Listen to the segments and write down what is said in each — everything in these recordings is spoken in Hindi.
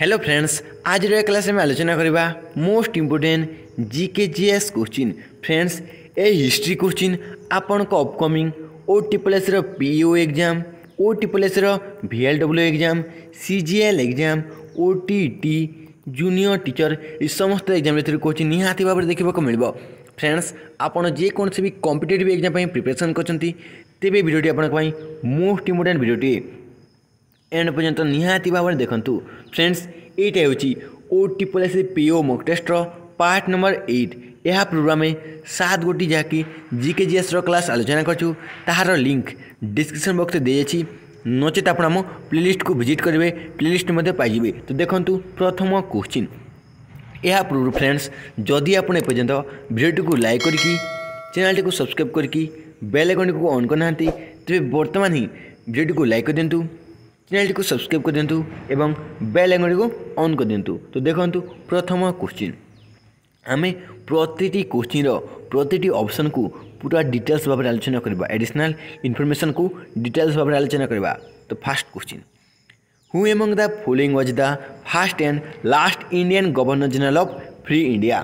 हेलो फ्रेंड्स आज क्लास में आलोचना करवा most important GK G S question friends ए हिस्ट्री क्वेश्चन आपण upcoming O triple S PO exam O triple S W exam C G L exam O T T junior teacher ये समस्त एग्जाम जो क्वेश्चन निहाती भाव में देखा मिल फ्रेंड्स आपड़ जेकोसी भी कंपिटेटिव एग्जाम प्रिपेरेसन करते तेज भिडियो आपंप मोस्ट इम्पोर्टाट भिडियोटे ଏଣ୍ଡ ପର୍ଯ୍ୟନ୍ତ ନିହାତି ଭାବରେ ଦେଖନ୍ତୁ ଫ୍ରେଣ୍ଡସ୍ ଏଇଟା ହେଉଛି O triple S P O mock ଟେଷ୍ଟର ପାର୍ଟ ନମ୍ବର ଏଇଟ୍ ଏହା ପୂର୍ବରୁ ଆମେ ସାତ ଗୋଟି ଯାହାକି ଜିକେ ଜିଏସ୍ର କ୍ଲାସ୍ ଆଲୋଚନା କରିଛୁ ତାହାର ଲିଙ୍କ୍ ଡିସ୍କ୍ରିପ୍ସନ୍ ବକ୍ସରେ ଦେଇଅଛି ନଚେତ୍ ଆପଣ ଆମ ପ୍ଲେଲିଷ୍ଟକୁ ଭିଜିଟ୍ କରିବେ ପ୍ଲେଲିଷ୍ଟ ମଧ୍ୟ ପାଇଯିବେ ତ ଦେଖନ୍ତୁ ପ୍ରଥମ କୋଶ୍ଚିନ୍ ଏହା ପୂର୍ବରୁ ଫ୍ରେଣ୍ଡସ୍ ଯଦି ଆପଣ ଏପର୍ଯ୍ୟନ୍ତ ଭିଡ଼ିଓଟିକୁ ଲାଇକ୍ କରିକି ଚ୍ୟାନେଲ୍ଟିକୁ ସବସ୍କ୍ରାଇବ୍ କରିକି ବେଲ୍ ଆଇକନ୍ଟିକୁ ଅନ୍ କରିନାହାନ୍ତି ତେବେ ବର୍ତ୍ତମାନ ହିଁ ଭିଡ଼ିଓଟିକୁ ଲାଇକ୍ କରିଦିଅନ୍ତୁ ଚ୍ୟାନେଲ୍ଟିକୁ ସବସ୍କ୍ରାଇବ୍ କରିଦିଅନ୍ତୁ ଏବଂ ବେଲ୍ ଆଙ୍ଗଳିକୁ ଅନ୍ କରିଦିଅନ୍ତୁ ତ ଦେଖନ୍ତୁ ପ୍ରଥମ କୋଶ୍ଚିନ୍ ଆମେ ପ୍ରତିଟି କୋଶ୍ଚିନ୍ର ପ୍ରତିଟି ଅପସନ୍କୁ ପୁରା ଡିଟେଲ୍ସ ଭାବରେ ଆଲୋଚନା କରିବା ଆଡ଼ିସନାଲ୍ ଇନଫର୍ମେସନ୍କୁ ଡିଟେଲ୍ସ ଭାବରେ ଆଲୋଚନା କରିବା ତ first question who among the following was the first and last Indian governor general of free India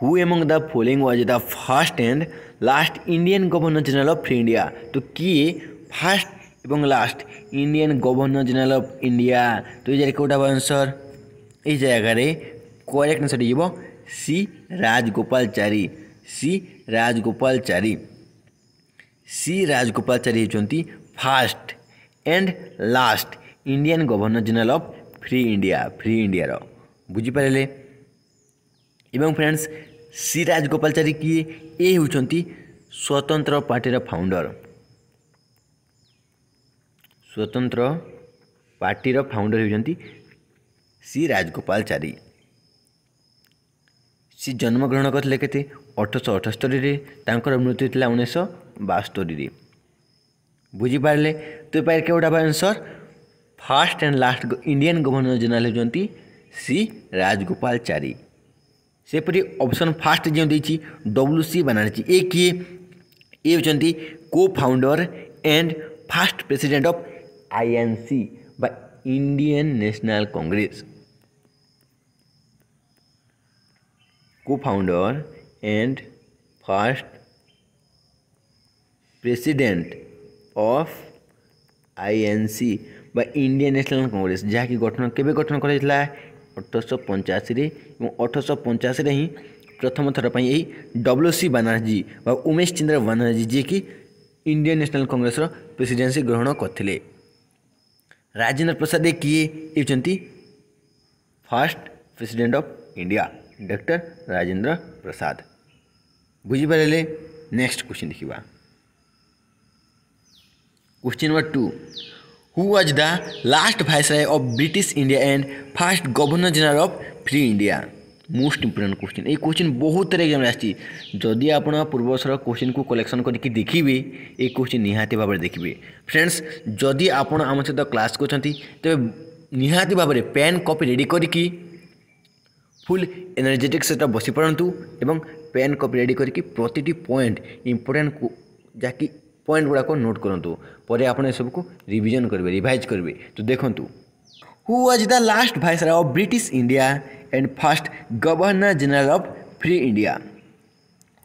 who among the following was the first and last Indian governor general of free India तो किए फर्स्ट এবং last Indian governor general of India দুই হাজার কোটা আনসর এই জায়গায় করেক্ট আনসর যাব C Rajagopalachari C Rajagopalachari C Rajagopalachari হচ্ছেন first and last Indian governor general of free India free ইন্ডিয়ার বুঝিপারে এবং ফ্রেন্ডস সি রাজগোপালচারী কিয়ে এ হচ্ছেন স্বতন্ত্র পার্টির ফাউন্ডর ସ୍ୱତନ୍ତ୍ର ପାର୍ଟିର ଫାଉଣ୍ଡର ହେଉଛନ୍ତି ସି ରାଜଗୋପାଳଚାରୀ ସେ ଜନ୍ମଗ୍ରହଣ କରିଥିଲେ କେତେ ଅଠରଶହ ଅଠସ୍ତରୀରେ ତାଙ୍କର ମୃତ୍ୟୁ ଥିଲା ଉଣେଇଶହ ବାସ୍ତରୀରେ ବୁଝିପାରିଲେ ତ ଏପାରେ କେଉଁଟା ବା answer first and last Indian governor general ହେଉଛନ୍ତି ସି ରାଜଗୋପାଳଚାରୀ ସେପରି ଅପସନ୍ ଫାର୍ଷ୍ଟ ଯେଉଁ ଦେଇଛି ଡବ୍ଲ୍ୟୁ ସି ବାନାର୍ଜୀ ଏ କିଏ ଏ ହେଉଛନ୍ତି co founder and first president of INC by Indian National Congress. Co-founder and first president of INC বা ইন্ডিয়ান ন্যাশনাল কংগ্রেস যাহাকি গঠন কেবে গঠন করা হয়েছিল অঠরশ পঞ্চাশে এবং অঠরশ পঞ্চাশে হি প্রথম থর এই ডব্লুসি বানার্জী বা উমেশ চন্দ্র বানার্জী যিয়েকি ইন্ডিয়ান ন্যাশনাল কংগ্রেসর প্রেসিডেন্সি গ্রহণ করলে राजेन्द्र प्रसाद किए ये first president of India doctor Rajendra Prasad बुझीपारे नेक्स्ट क्वेश्चन देखा question number two who was the last viceroy of British India and first governor general of free India most important question ଏଇ କୋଶ୍ଚିନ୍ ବହୁତ ଥର ଏକ୍ଜାମ୍ରେ ଆସିଛି ଯଦି ଆପଣ ପୂର୍ବଥର କୋଶ୍ଚିନ୍କୁ କଲେକ୍ସନ୍ କରିକି ଦେଖିବେ ଏଇ କୋଶ୍ଚିନ୍ ନିହାତି ଭାବରେ ଦେଖିବେ ଫ୍ରେଣ୍ଡସ୍ ଯଦି ଆପଣ ଆମ ସହିତ କ୍ଲାସ୍ କରୁଛନ୍ତି ତେବେ ନିହାତି ଭାବରେ ପେନ୍ କପି ରେଡ଼ି କରିକି ଫୁଲ୍ ଏନର୍ଜେଟିକ୍ ସହିତ ବସିପାରନ୍ତୁ ଏବଂ ପେନ୍ କପି ରେଡ଼ି କରିକି ପ୍ରତିଟି ପଏଣ୍ଟ ଇମ୍ପୋର୍ଟାଣ୍ଟ ଯାହାକି ପଏଣ୍ଟ ଗୁଡ଼ାକ ନୋଟ୍ କରନ୍ତୁ ପରେ ଆପଣ ଏସବୁକୁ ରିଭିଜନ୍ କରିବେ ରିଭାଇଜ୍ କରିବେ ତ ଦେଖନ୍ତୁ who was the last viceroy of British India and first governor general of free India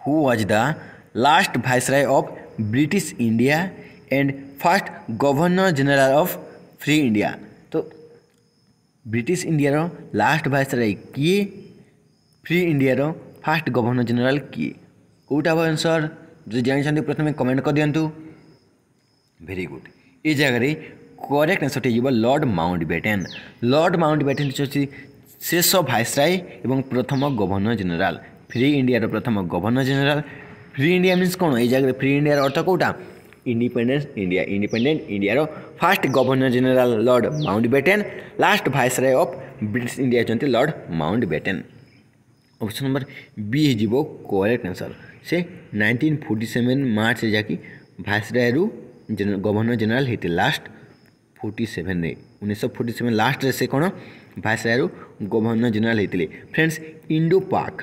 who was the last viceroy of British India and first governor general of free India तो ब्रिटिश इंडिया लास्ट वाइसराय किए free India first governor general किए कौटा आंसर जो जानते प्रथम कमेंट कर दिंतु भेरी गुड ये जगह करेक्ट आंसर टेज Lord Mountbatten Lord Mountbatten ସେ ସ ଭାଇସ୍ରାଏ ଏବଂ ପ୍ରଥମ ଗଭର୍ଣ୍ଣର ଜେନେରାଲ୍ ଫ୍ରି ଇଣ୍ଡିଆର ପ୍ରଥମ governor general free India means କ'ଣ ଏଇ ଜାଗାରେ ଫ୍ରି ଇଣ୍ଡିଆର ଅର୍ଥ କେଉଁଟା ଇଣ୍ଡିପେଣ୍ଡେନ୍ସ ଇଣ୍ଡିଆ ଇଣ୍ଡିପେଣ୍ଡେଣ୍ଟ ଇଣ୍ଡିଆର first governor general Lord Mountbatten last viceroy of British India ହେଉଛନ୍ତି Lord Mountbatten option number ବି ହେଇଯିବ କରେକ୍ଟ ଆନ୍ସର୍ ସେ ନାଇଣ୍ଟିନ୍ ଫୋର୍ଟି ସେଭେନ୍ ମାର୍ଚ୍ଚରେ ଯାହାକି ଭାଇସ୍ରାଏରୁ ଗଭର୍ଣ୍ଣର ଜେନେରାଲ୍ ହେଇଥିଲେ ଲାଷ୍ଟ ଫୋର୍ଟି ସେଭେନ୍ରେ ଉଣେଇଶହ ଫୋର୍ଟି ସେଭେନ୍ ଲାଷ୍ଟରେ ସେ କ'ଣ ଭାଇସରାୟରୁ ଗଭର୍ଣ୍ଣର ଜେନେରାଲ ହୋଇଥିଲେ ଫ୍ରେଣ୍ଡସ୍ ଇଣ୍ଡୋ ପାକ୍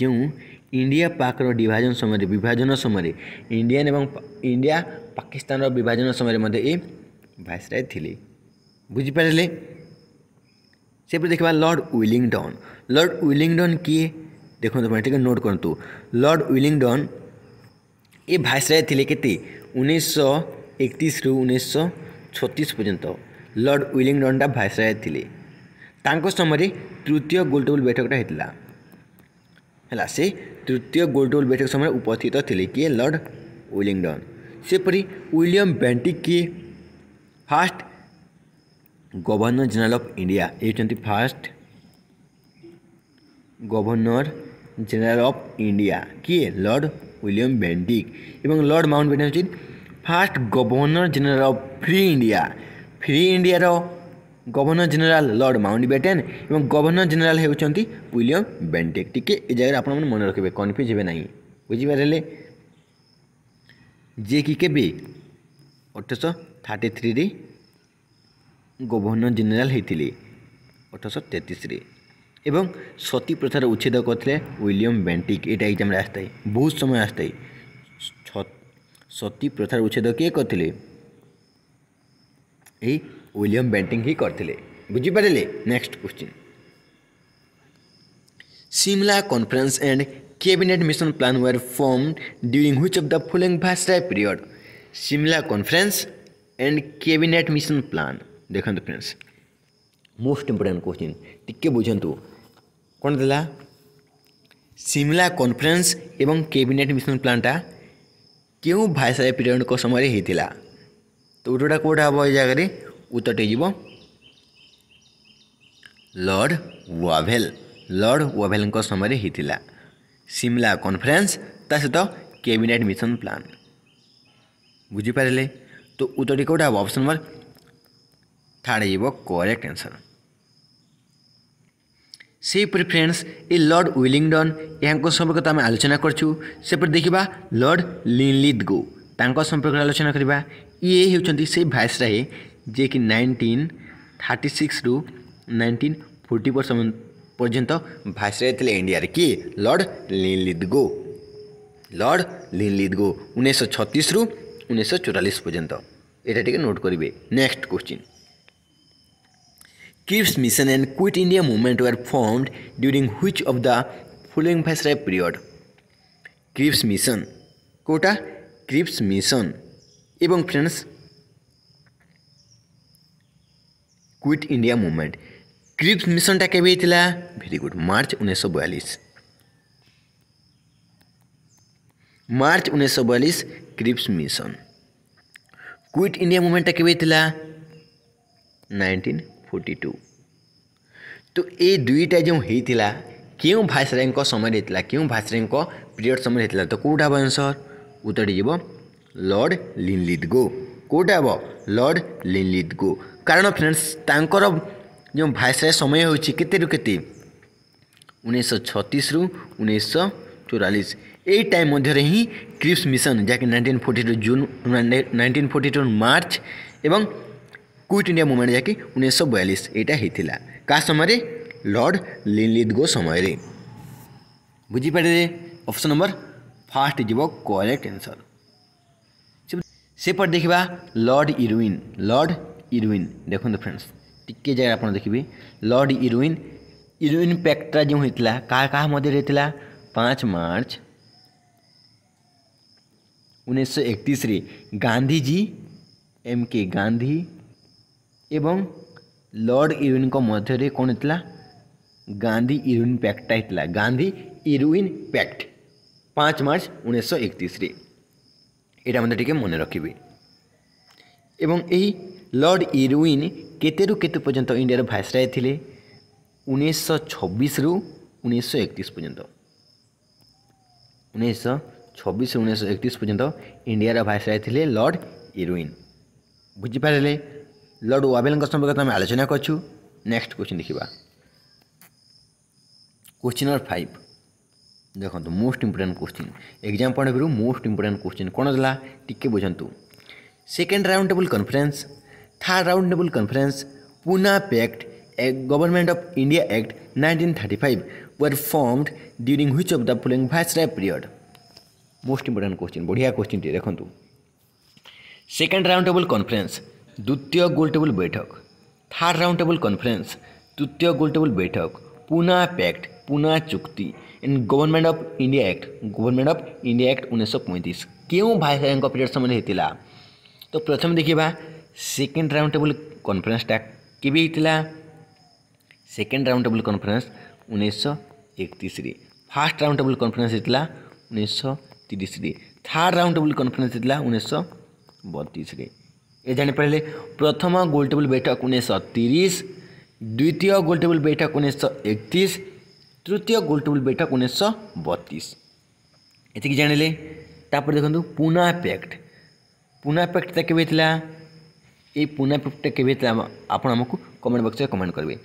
ଯେଉଁ ଇଣ୍ଡିଆ ପାକ୍ର ବିଭାଜନ ସମୟରେ ବିଭାଜନ ସମୟରେ ଇଣ୍ଡିଆନ ଏବଂ ଇଣ୍ଡିଆ ପାକିସ୍ତାନର ବିଭାଜନ ସମୟରେ ମଧ୍ୟ ଏ ଭାଇସରାୟ ଥିଲେ ବୁଝିପାରିଲେ ସେପରେ ଦେଖିବା ଲର୍ଡ଼ ୱିଲିଂଟନ୍ ଲର୍ଡ଼ ୱିଲିଂଟନ୍ କିଏ ଦେଖନ୍ତୁ ଆପଣ ଟିକେ ନୋଟ୍ କରନ୍ତୁ ଲର୍ଡ଼ ୱିଲିଂଟନ୍ ଏ ଭାଇସରାୟ ଥିଲେ କେତେ ଉଣେଇଶହ ଏକତିଶରୁ ଉଣେଇଶହ ଛତିଶ ପର୍ଯ୍ୟନ୍ତ ଲର୍ଡ଼ ୱିଲିଂଟନ୍ଟା ଭାଇସରାୟ ଥିଲେ समय तृतीय गोलटेबुल बैठक होता है से तृतीय गोलटेबुल बैठक समय उपस्थित थे किए लर्ड ओलींगडन सेपरी विलियम बैंटिक किए first governor general of India ये first governor general of India किए Lord William Bentinck Lord Mountbatten first governor general of free India free India रो governor general Lord Mountbatten ଏବଂ ଗଭର୍ଣ୍ଣର ଜେନେରାଲ ହେଉଛନ୍ତି ୱିଲିୟମ୍ ବେଣ୍ଟେକ୍ ଟିକେ ଏ ଜାଗାରେ ଆପଣମାନେ ମନେ ରଖିବେ କନଫ୍ୟୁଜ୍ ହେବେ ନାହିଁ ବୁଝିପାରିଲେ ଯିଏକି କେବେ ଅଠରଶହ ଥାର୍ଟି ଥ୍ରୀରେ ଗଭର୍ଣ୍ଣର ଜେନେରାଲ ହେଇଥିଲେ ଅଠରଶହ ତେତିଶରେ এবং সতী প্রথার উচ্ছেদ করলে উইলিয়াম ব্যান্টিক এটা এক্সামে আসতায় বহু সময় আসতায় সতী প্রথার উচ্ছেদ কে করলে এই ୱିଲିୟମ୍ ବେଣ୍ଟିଂ ହିଁ କରିଥିଲେ ବୁଝିପାରିଲେ next question Simla Conference and Cabinet Mission Plan were formed during which of the following Viceroy period? Simla Conference and Cabinet Mission Plan. देखो फ्रेंड्स मोस्ट इंपोर्टां क्वेश्चन टी बुझतु कौन देला सिमला कन्फरेन्स एवं कैबिनेट मिशन प्लानटा क्यों भाईसाहेब पीरियड समय होता तो गोटा कौटा हम ये जगह उत्तरटे जीव लर्ड वाभेल लर्ड वाभेल समय होता सिमला कन्फरेन्स सहित कैबिनेट मिशन प्लान बुझिपारे तो उत्तर कौटा हाँ अपसन नंबर थार्ड जीव करेक्ट आंसर से फ्रेंड्स ए लर्ड व्विलिंगडन यहाँ संपर्क तो आम आलोचना कर देखा लर्ड लिनलिद संपर्क आलोचना करवा ये हे भाईसराय ଯିଏକି ନାଇନଟିନ୍ ଥାର୍ଟି ସିକ୍ସରୁ ନାଇନଟିନ୍ ଫୋର୍ଟି ପର୍ଯ୍ୟନ୍ତ ଭାଇସରୟ ଥିଲେ ଇଣ୍ଡିଆରେ କିଏ ଲର୍ଡ଼ ଲିନ୍ଲିଦ୍ଗୋ ଲର୍ଡ଼ ଲିନ୍ଲିଦ୍ଗୋ ଉଣେଇଶହ ଛତିଶରୁ ଉଣେଇଶହ ଚଉରାଳିଶ ପର୍ଯ୍ୟନ୍ତ এটা টিকে নোট করবে next question Cripps mission and quit India movement were formed during which of the following viceroy period Cripps mission কোটা ক্রিপস মিশন এবং friends quit India movement Cripps मिशनटा केवे ହେଇଥିଲା ଭେରି ଗୁଡ୍ ମାର୍ଚ୍ଚ ଉଣେଇଶହ ବୟାଳିଶ ମାର୍ଚ୍ଚ ଉଣେଇଶହ ବୟାଳିଶ କ୍ରିପ୍ସ ମିଶନ କ୍ୱିଟ୍ ଇଣ୍ଡିଆ ମୁଭମେଣ୍ଟଟା କେବେ ହେଇଥିଲା ନାଇଣ୍ଟିନ୍ ଫୋର୍ଟି ଟୁ ତ ଏ ଦୁଇଟା ଯେଉଁ ହେଇଥିଲା କେଉଁ ଭାଇସରାୟଙ୍କ ସମୟରେ ହେଇଥିଲା କେଉଁ ଭାଇସରାୟଙ୍କ ପିରିୟଡ଼ ସମୟରେ ହେଇଥିଲା ତ କେଉଁଟା ହେବ ଆନ୍ସର ଉତ୍ତରଟି ଯିବ ଲର୍ଡ଼ ଲିନ୍ଲିଦ୍ ଗୋ କେଉଁଟା ହେବ ଲର୍ଡ଼ ଲିନ୍ଲିଦ୍ ଗୋ କାରଣ ଫ୍ରେଣ୍ଡସ୍ ତାଙ୍କର ଯେଉଁ ଭାଇସରାୟ ସମୟ ହେଉଛି କେତେରୁ କେତେ ଉଣେଇଶହ ଛତିଶରୁ ଉଣେଇଶହ ଚଉରାଳିଶ ଏଇ ଟାଇମ୍ ମଧ୍ୟରେ ହିଁ କ୍ରିପ୍ସ ମିଶନ୍ ଯାହାକି nineteen forty two June nineteen forty two March ଏବଂ କୁଇଟ୍ ଇଣ୍ଡିଆ ମୁଭମେଣ୍ଟ ଯାହାକି ଉଣେଇଶହ ବୟାଳିଶ ଏଇଟା ହେଇଥିଲା କାହା ସମୟରେ ଲର୍ଡ଼ ଲିନ୍ଲିଦ୍ଗୋ ସମୟରେ ବୁଝିପାରିଲେ ଅପସନ୍ ନମ୍ବର ଫାର୍ଷ୍ଟ ଯିବ କରେକ୍ଟ ଆନ୍ସର୍ ସେପଟେ ଦେଖିବା ଲର୍ଡ଼ ଇରୱିନ୍ ଲର୍ଡ଼ ଇରୱିନ୍ ଦେଖନ୍ତୁ ଫ୍ରେଣ୍ଡସ୍ ଟିକେ ଜାଗାରେ ଆପଣ ଦେଖିବେ ଲର୍ଡ଼ ଇରୱିନ୍ ଇରୱିନ୍ ପ୍ୟାକ୍ଟଟା ଯେଉଁ ହୋଇଥିଲା କାହା କାହା ମଧ୍ୟରେ ହେଇଥିଲା ପାଞ୍ଚ ମାର୍ଚ୍ଚ ଉଣେଇଶହ ଏକତିରିଶରେ ଗାନ୍ଧିଜୀ ଏମ୍ କେ ଗାନ୍ଧୀ ଏବଂ ଲର୍ଡ଼ ଇରୱିନ୍ଙ୍କ ମଧ୍ୟରେ କ'ଣ ହେଇଥିଲା ଗାନ୍ଧୀ ଇରୱିନ୍ ପ୍ୟାକ୍ଟଟା ହେଇଥିଲା ଗାନ୍ଧୀ ଇରୱିନ୍ ପ୍ୟାକ୍ଟ ପାଞ୍ଚ ମାର୍ଚ୍ଚ ଉଣେଇଶହ ଏକତିରିଶରେ এটা আমাদের মনে রাখবে এবং এই লর্ড ইরୱିନ୍ କେତେରୁ କେତେ ପର୍ଯ୍ୟନ୍ତ ଇଣ୍ଡିଆର ଭାଇସରାୟ ଥିଲେ ଉଣେଇଶହ ଛବିଶରୁ ଉଣେଇଶହ ଏକତିରିଶ ପର୍ଯ୍ୟନ୍ତ ଉଣେଇଶହ ଛବିଶରୁ ଉଣେଇଶହ ଏକତିରିଶ ପର୍ଯ୍ୟନ୍ତ ଇଣ୍ଡିଆର ଭାଇସରାୟ ଥିଲେ ଲର୍ଡ଼ ଇରୱିନ୍ ବୁଝିପାରିଲେ ଲର୍ଡ଼ ୱାବେଲଙ୍କ ସମ୍ପର୍କରେ ଆମେ ଆଲୋଚନା କରିଛୁ ନେକ୍ସଟ କ୍ୱେଶ୍ଚିନ୍ ଦେଖିବା क्वेश्चन नंबर फाइव देखो तो most important question exam point of view most important question कौन है टी बुझातु second round table conference third round table conference Poona pact government of India act 1935 were formed during which of the following viceroy period most important question बढ़िया क्वेश्चन टी देखु सेकेंड राउंड टेबुल कन्फरेन्स द्वितीय गोल टेबल बैठक थार्ड राउंड टेबुल कन्फरेन्स तृतीय गोल टेबल बैठक पुना पैक्ट पुना चुक्ति इन government of India act government of India act उन्नीस सौ पैंतीस क्यों भाईसराय पीरियड समय होता तो प्रथम देखा सेकेंड राउंड टेबल कॉन्फ्रेंसटा केवे ହେଇଥିଲା ସେକେଣ୍ଡ ରାଉଣ୍ଡ ଟେବୁଲ୍ କନଫରେନ୍ସ ଉଣେଇଶହ ଏକତିରିଶରେ ଫାର୍ଷ୍ଟ ରାଉଣ୍ଡ ଟେବୁଲ୍ କନଫରେନ୍ସ ହେଇଥିଲା ଉଣେଇଶହ ତିରିଶରେ ଥାର୍ଡ଼ ରାଉଣ୍ଡ ଟେବୁଲ୍ କନଫରେନ୍ସ ହେଇଥିଲା ଉଣେଇଶହ ବତିଶରେ ଏ ଜାଣିପାରିଲେ ପ୍ରଥମ ଗୋଲ୍ ଟେବୁଲ୍ ବୈଠକ ଉଣେଇଶହ ତିରିଶ ଦ୍ୱିତୀୟ ଗୋଲ୍ ଟେବୁଲ୍ ବୈଠକ ଉଣେଇଶହ ଏକତିରିଶ ତୃତୀୟ ଗୋଲ୍ ଟେବୁଲ୍ ବୈଠକ ଉଣେଇଶହ ବତିଶ ଏତିକି ଜାଣିଲେ ତାପରେ ଦେଖନ୍ତୁ ପୁନା ପ୍ୟାକ୍ଟ ପୁନା ପ୍ୟାକ୍ଟଟା କେବେ ହେଇଥିଲା ये पुना प्रूफ्टा के आपको कमेंट बक्स में कमेंट करेंगे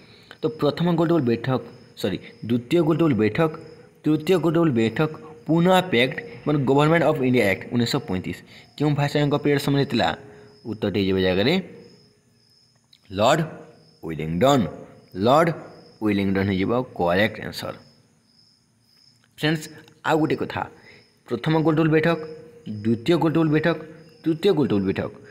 तो प्रथम गोल बैठक सरी द्वितीय गोल बैठक तृतीय गोल बैठक पुना पैक्ट मैं गवर्नमेंट अफ इंडिया एक्ट उन्नीस सौ पैंतीस क्यों भाषा पीरियड समय था उत्तर टेजी जगह लर्ड व्लींगडन लर्ड हो करेक्ट आंसर फ्रेंड्स आउ गोटे कथा प्रथम गोल टेबुल बैठक द्वितीय गोल बैठक तृतीय गोल बैठक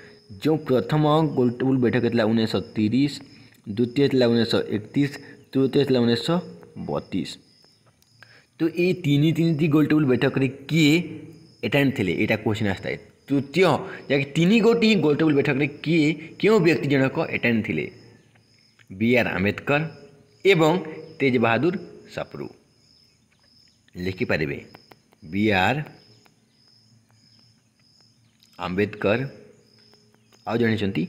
जो प्रथम अंक गोलटेबुल बैठक है उन्नीस तीस द्वितीय होता उन्नीस एकतीस तृतीय होता उन्नीस बतीस तो ये तीन ही तीन गोलटेबुल बैठक किए एटेंड थे यहाँ क्वेश्चन आसता है तृतीय जैसे तीन गोटी गोलटेबुल बैठक किए क्यों व्यक्ति जनक एटेंड थे बी आर आम्बेदकर एवं तेज बहादुर सापरू लिखिपारे बी आर आम्बेदकर ଆଉ ଜାଣିଛନ୍ତି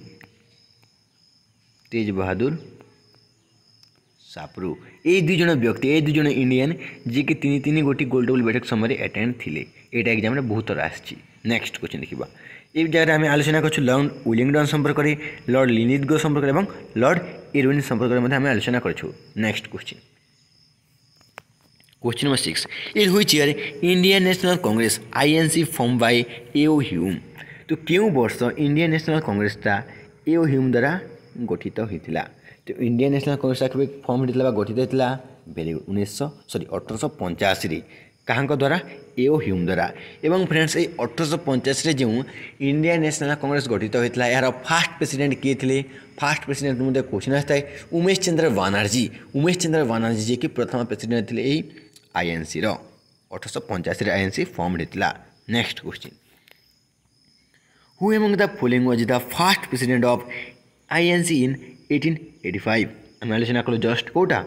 ତେଜ ବାହାଦୁର ସାପରୁ ଏଇ ଦୁଇ ଜଣ ବ୍ୟକ୍ତି ଏଇ ଦୁଇ ଜଣ ଇଣ୍ଡିଆନ୍ ଯିଏକି ତିନି ତିନି ଗୋଟି ଗୋଲ୍ ଟେବୁଲ୍ ବୈଠକ ସମୟରେ ଆଟେଣ୍ଡ ଥିଲେ ଏଇଟା ଏକ୍ଜାମ୍ରେ ବହୁତ ଥର ଆସିଛି ନେକ୍ସଟ କୋଶ୍ଚିନ୍ ଦେଖିବା এই জায়গায় আমি আলোচনা করছি লর্ড উইলিংডন সম্পর্কে লর্ড লিনিদগো সম্পর্কে এবং লর্ড ইরউইন সম্পর্কে মধ্যে আমি আলোচনা করছু next question question number six in which year Indian national congress INC form by A O Hume তো କେଉଁ ବର୍ଷ ଇଣ୍ଡିଆନ୍ ନ୍ୟାସନାଲ୍ କଂଗ୍ରେସଟା ଏ ଓ ହ୍ୟୁମ୍ ଦ୍ୱାରା ଗଠିତ ହୋଇଥିଲା ତ ଇଣ୍ଡିଆନ୍ ନ୍ୟାସନାଲ୍ କଂଗ୍ରେସଟା କେବେ ଫର୍ମ ହୋଇଥିଲା ବା ଗଠିତ ହୋଇଥିଲା ଭେରି ଗୁଡ଼ ଉଣେଇଶହ ସରି ଅଠରଶହ ପଞ୍ଚାଅଶୀରେ କାହାଙ୍କ ଦ୍ୱାରା ଏ ଓ ହ୍ୟୁମ୍ ଦ୍ୱାରା ଏବଂ ଫ୍ରେଣ୍ଡସ୍ ଏଇ ଅଠରଶହ ପଞ୍ଚାଅଶୀରେ ଯେଉଁ ଇଣ୍ଡିଆନ୍ ନ୍ୟାସନାଲ୍ କଂଗ୍ରେସ ଗଠିତ ହୋଇଥିଲା ଏହାର ଫାଷ୍ଟ ପ୍ରେସିଡେଣ୍ଟ କିଏ ଥିଲେ ଫାଷ୍ଟ ପ୍ରେସିଡେଣ୍ଟ ମଧ୍ୟ କୋଶ୍ଚିନ୍ ଆସିଥାଏ ଉମେଶ ଚନ୍ଦ୍ର ବାନାର୍ଜୀ ଉମେଶ ଚନ୍ଦ୍ର ବାନାର୍ଜୀ ଯିଏକି ପ୍ରଥମ ପ୍ରେସିଡେଣ୍ଟ ଥିଲେ ଏଇ ଆଇଏନ୍ସିର ଅଠରଶହ ପଞ୍ଚାଅଶୀରେ ଆଇଏନ୍ସି ଫର୍ମ ହୋଇଥିଲା next question who among the following was the first president of INC in 1885? আমি আলোচনা করলো জস্ট কোটা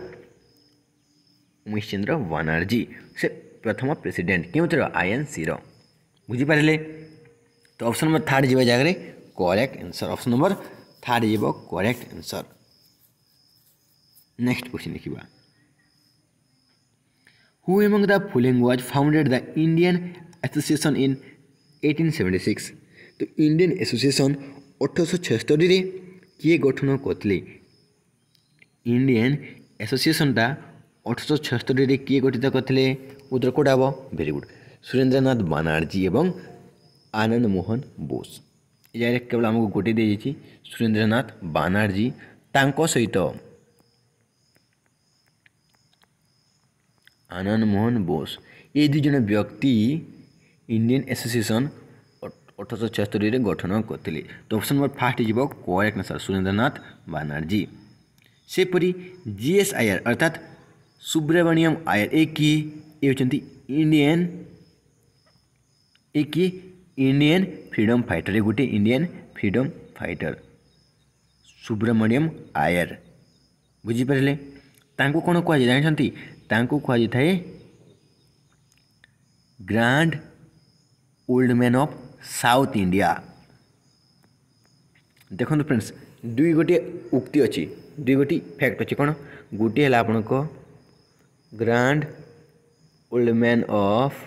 উমেশ চন্দ্র বানার্জী সে প্রথম প্রেসিডেন্ট কেউথর আইএনসির বুঝিপারে তো অপশন নম্বর থার্ড যাব জায়গায় correct answer option number third যাব করেক্ট আনসর নেক্সট কোশ্চিন লিখবা who among the following was founded the Indian association in eighteen seventy six তো ଇଣ୍ଡିଆନ୍ ଆସୋସିଏସନ୍ ଅଠରଶହ ଛଅସ୍ତରୀରେ କିଏ ଗଠନ କରିଥିଲେ ଇଣ୍ଡିଆନ୍ ଆସୋସିଏସନ୍ଟା ଅଠରଶହ ଛଅସ୍ତରୀରେ କିଏ ଗଠିତ କରିଥିଲେ ଉତ୍ତର କୋଉଟା ହେବ ଭେରି ଗୁଡ଼ ସୁରେନ୍ଦ୍ରନାଥ ବାନାର୍ଜୀ ଏବଂ ଆନନ୍ଦ ମୋହନ ବୋଷ ଏ ଜାଗାରେ କେବଳ ଆମକୁ ଗୋଟିଏ ଦିଆଯାଇଛି ସୁରେନ୍ଦ୍ରନାଥ ବାନାର୍ଜୀ ତାଙ୍କ ସହିତ ଆନନ୍ଦ ମୋହନ ବୋଷ ଏ ଦୁଇ ଜଣ ବ୍ୟକ୍ତି ଇଣ୍ଡିଆନ୍ ଆସୋସିଏସନ୍ अठरश रे गठन करते तो अप्सन नंबर फास्ट जीव कैक्ट आंसर सुरेन्द्रनाथ बानाजी सेपरी जीएसआईआर अर्थात सुब्रमण्यम आयर ए किए ये इंडियान ये किए फ्रीडम फाइटर ये गोटे Indian freedom fighter Subramaniam Iyer बुझिपारे कौन कह जानते कहुए grand old man of South India ଦେଖନ୍ତୁ ଫ୍ରେଣ୍ଡସ୍ ଦୁଇ ଗୋଟିଏ ଉକ୍ତି ଅଛି ଦୁଇ ଗୋଟି ଫ୍ୟାକ୍ଟ ଅଛି କ'ଣ ଗୋଟିଏ ହେଲା ଆପଣଙ୍କ grand old man of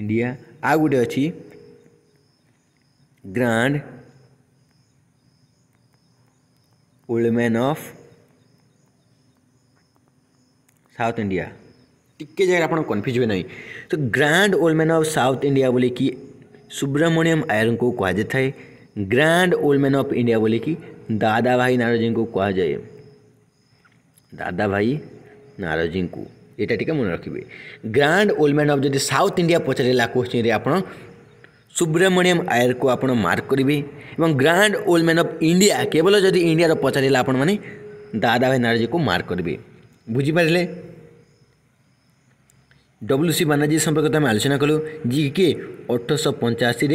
India ଆଉ ଗୋଟେ ଅଛି grand old man of South India टिके जगह आप कनफ्यूज हुए ना तो grand old man of South India बोलिकी सुब्रमण्यम आयर को कहुए ग्रांड ओल्डमेन ऑफ इंडिया बोले कि दादा भाई नारजी को कहुए दादा भाई नारजी को ये टी मन रखिए ग्रांड ओल्डमेन ऑफ जो साउथ इंडिया पचारे क्वेश्चन आप सुब्रमण्यम आयर को आप मार्क करेंगे ग्रांड ओल्डमेन ऑफ इंडिया केवल जदि इंडिया पचारे आप दादा भाई नारजी को मार्क करेंगे बुझिपारे ডব্লু সি বানার্জি সম্পর্কে আমি আলোচনা কলু যিকি অঠরশো পঞ্চাশি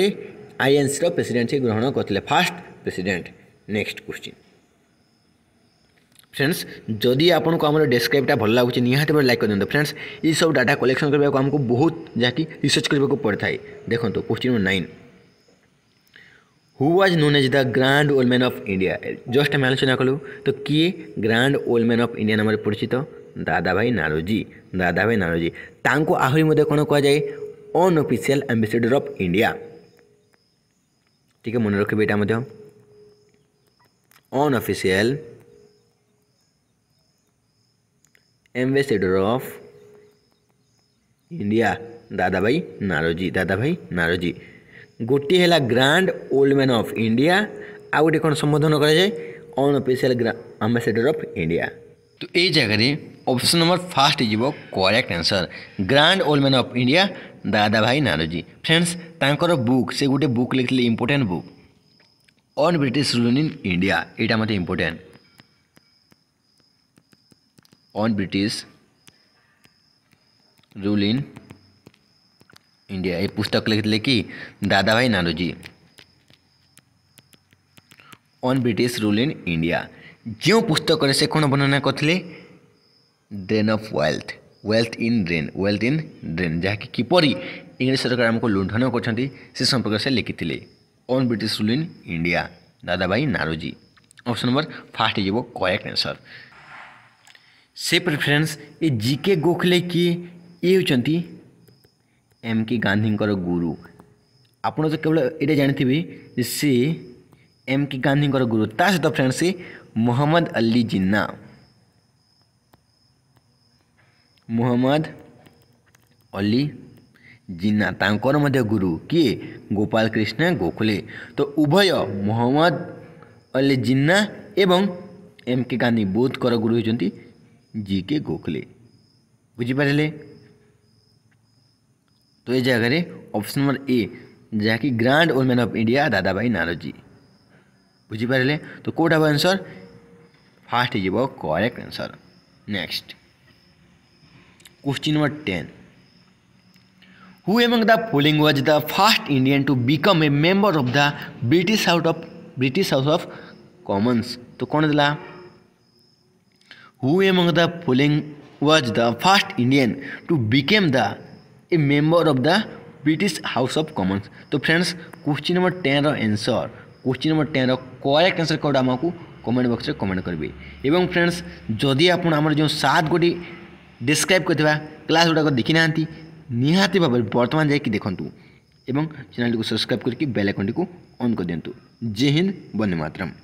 আইএনসির প্রেসিডেন্ট গ্রহণ করলে first president next question friends যদি আপনার আমার ডেসক্রাইবটা ভাল লাগুছে নিহতি ভাবে লাইক করে দিও ফ্রেন্ডস এইসব ডাটা কলেকশন করা আমাকে বহুত যাকি রিসর্চ করা পড়ে থাকে দেখুন question number nine who was known as the grand old man of India just আমি আলোচনা কলু তো কিয়ে grand old man of India নামে পরিচিত दादा भाई नानोजी दादा भाई नानोजी आहरी मध्य कौन कह जाए अनअफिशियाल आंबेसेडर अफ इंडिया ठीक है मन रखे यहाँ अनअफिशियाल ambassador of India Dadabhai Naoroji दादा भाई नारोजी गोटे है grand old man of India आ गए कौन संबोधन कराए अनअफिशियाल ग्रा आंबेसेडर अफ इंडिया तो ये जगह option number first is correct answer grand old man of India Dadabhai Naoroji friends तर बुक से गोटे बुक लिखते हैं important book on British rule in India यहाँ मत important on British rule in India ये पुस्तक लिखते कि Dadabhai Naoroji on British rule in India ଯେଉଁ ପୁସ୍ତକରେ ସେ କ'ଣ ବର୍ଣ୍ଣନା କରିଥିଲେ drain of wealth wealth in drain wealth in drain ଯାହାକି କିପରି ଇଂରେଜ ସରକାର ଆମକୁ ଲୁଣ୍ଠନ କରିଛନ୍ତି ସେ ସମ୍ପର୍କରେ ସେ ଲେଖିଥିଲେ on British rule in India Dadabhai Naoroji option number first ହେଇଯିବ କରେକ୍ଟ ଆନ୍ସର୍ ସେ ପ୍ରିଫରେନ୍ସ ଏ ଜି କେ ଗୋଖଲେ କିଏ ଇଏ ହେଉଛନ୍ତି ଏମ୍ କେ ଗାନ୍ଧୀଙ୍କର ଗୁରୁ ଆପଣ ତ କେବଳ ଏଇଟା ଜାଣିଥିବେ ଯେ ସେ ଏମ୍ କେ ଗାନ୍ଧୀଙ୍କର ଗୁରୁ ତା ସହିତ ଫ୍ରେଣ୍ଡ ସେ मोहम्मद अली जिन्ना मोहम्मद ଅଲି ଜିନ୍ନା ତାଙ୍କର ମଧ୍ୟ ଗୁରୁ କିଏ ଗୋପାଳ କୃଷ୍ଣ ଗୋଖଲେ ତ ଉଭୟ ମହମ୍ମଦ ଅଲି ଜିନ୍ନା ଏବଂ ଏମ୍ କେ ଗାନ୍ଧୀ ବୋଧଙ୍କର ଗୁରୁ ହେଉଛନ୍ତି ଜି କେ ଗୋଖଲେ ବୁଝିପାରିଲେ ତ ଏ ଜାଗାରେ ଅପସନ୍ ନମ୍ବର ଏ ଯାହାକି grand old man of India Dadabhai Naoroji ବୁଝିପାରିଲେ ତ କେଉଁଟା ହେବ answer first is about correct answer next question number ten who among the following was the first Indian to become a member of the British house of British house of commons तो कौन दिला who among the following was the first Indian to became the a member of the British house of commons तो फ्रेंड्स क्वेश्चन नंबर टेन रो आंसर क्वेश्चन नंबर टेन रो करेक्ट आंसर कौटा आमको कमेंट बक्स में कमेंट करेंगे एवं फ्रेंड्स जदि आप जो सात गोटी डिस्क्राइब कर क्लास गुड़ाक देखी ना निहाती भाव बर्तमान जाकि देखु चैनल को सब्सक्राइब करके बेल आकन को ऑन कर दिंतु जय हिंद बंदे मातरम